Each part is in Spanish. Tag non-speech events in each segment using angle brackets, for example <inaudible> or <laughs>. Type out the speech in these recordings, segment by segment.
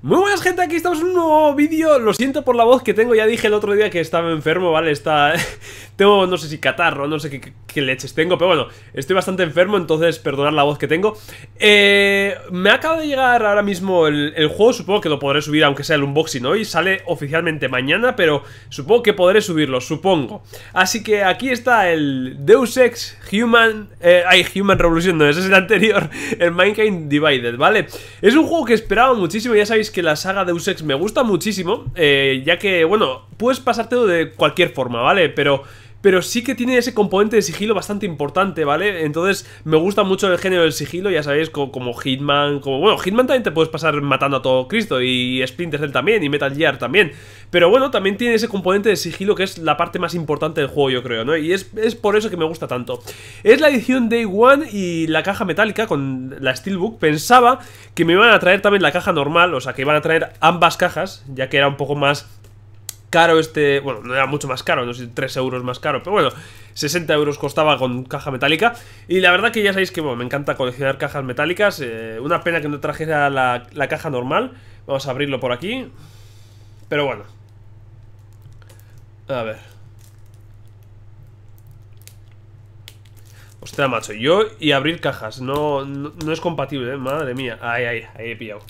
Muy buenas gente, aquí estamos en un nuevo vídeo Lo siento por la voz que tengo, ya dije el otro día que estaba enfermo, ¿vale? Está... <laughs> tengo, no sé si catarro, no sé qué, leches tengo Pero bueno, estoy bastante enfermo, entonces perdonad la voz que tengo eh, Me acaba de llegar ahora mismo el, juego Supongo que lo podré subir, aunque sea el unboxing hoy Sale oficialmente mañana, pero supongo que podré subirlo, supongo Así que aquí está el Deus Ex Human... Eh, ay, Human Revolution, no, ese es el anterior <laughs> El Mankind Divided, ¿vale? Es un juego que esperaba muchísimo, ya sabéis que la saga de usex me gusta muchísimo, eh, ya que, bueno, puedes pasártelo de cualquier forma, ¿vale? Pero pero sí que tiene ese componente de sigilo bastante importante, ¿vale? Entonces, me gusta mucho el género del sigilo, ya sabéis, como, Hitman, como... Bueno, Hitman también te puedes pasar matando a todo Cristo, y Splinter Cell también, y Metal Gear también. Pero bueno, también tiene ese componente de sigilo que es la parte más importante del juego, yo creo, ¿no? Y es, es por eso que me gusta tanto. Es la edición Day One y la caja metálica con la Steelbook. Pensaba que me iban a traer también la caja normal, o sea, que iban a traer ambas cajas, ya que era un poco más caro este. Bueno, no era mucho más caro, no sé, 3 euros más caro, pero bueno, 60 euros costaba con caja metálica. Y la verdad que ya sabéis que bueno, me encanta coleccionar cajas metálicas. Eh, una pena que no trajera la, caja normal. Vamos a abrirlo por aquí. Pero bueno. A ver. Ostras, macho, yo y abrir cajas No, es compatible, eh, madre mía Ay, ay, ahí he pillado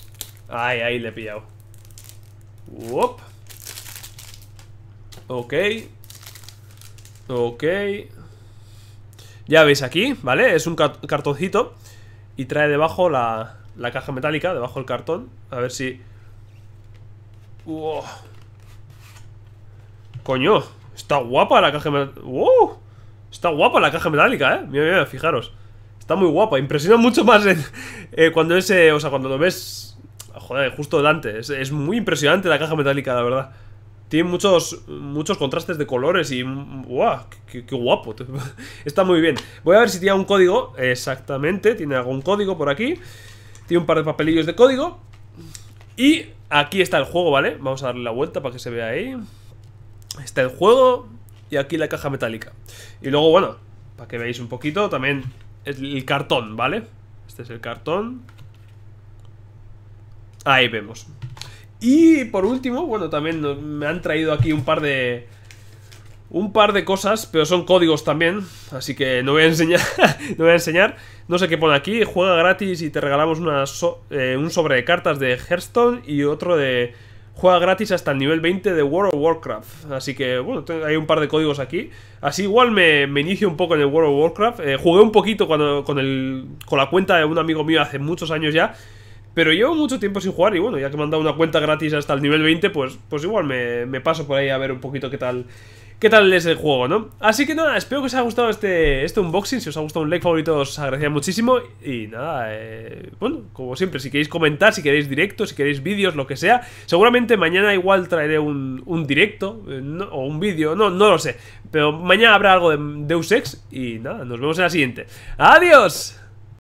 Ay, ahí le he pillado Uop Ok. Ok. Ya veis aquí, ¿vale? Es un cartoncito. Y trae debajo la, la caja metálica, debajo el cartón. A ver si... Wow. Coño, está guapa la caja metálica. Está guapa la caja metálica, ¿eh? Mira, mira, fijaros. Está muy guapa. Impresiona mucho más eh, cuando ese o sea, cuando lo ves... Joder, justo delante. es muy impresionante la caja metálica, la verdad. Tiene muchos, muchos contrastes de colores y... ¡Guau! Qué, guapo! <laughs> Está muy bien. Voy a ver si tiene un código. Exactamente, tiene algún código por aquí. Tiene un par de papelillos de código. Y aquí está el juego, ¿vale? Vamos a darle la vuelta para que se vea ahí. Está el juego y aquí la caja metálica. Y luego, bueno, para que veáis un poquito, también el cartón, ¿vale? Este es el cartón. Ahí vemos. Y por último, bueno, también me han traído aquí un par de... Un par de cosas, pero son códigos también, así que no voy a enseñar, <laughs> no voy a enseñar. No sé qué pone aquí, juega gratis y te regalamos una eh, un sobre de cartas de Hearthstone y otro de juega gratis hasta el nivel 20 de World of Warcraft. Así que, bueno, hay un par de códigos aquí. Así igual me, inicio un poco en el World of Warcraft. Eh, jugué un poquito cuando, con, el, con la cuenta de un amigo mío hace muchos años ya pero llevo mucho tiempo sin jugar y bueno, ya que me han dado una cuenta gratis hasta el nivel 20, pues, pues igual me, paso por ahí a ver un poquito qué tal qué tal es el juego, ¿no? Así que nada, espero que os haya gustado este, este unboxing. Si os ha gustado un like favorito, os agradecería muchísimo. Y nada, eh, bueno, como siempre, si queréis comentar, si queréis directos, si queréis vídeos, lo que sea. Seguramente mañana igual traeré un, directo eh, o un vídeo, no, no lo sé. Pero mañana habrá algo de Deus Ex y nada, nos vemos en la siguiente. ¡Adiós!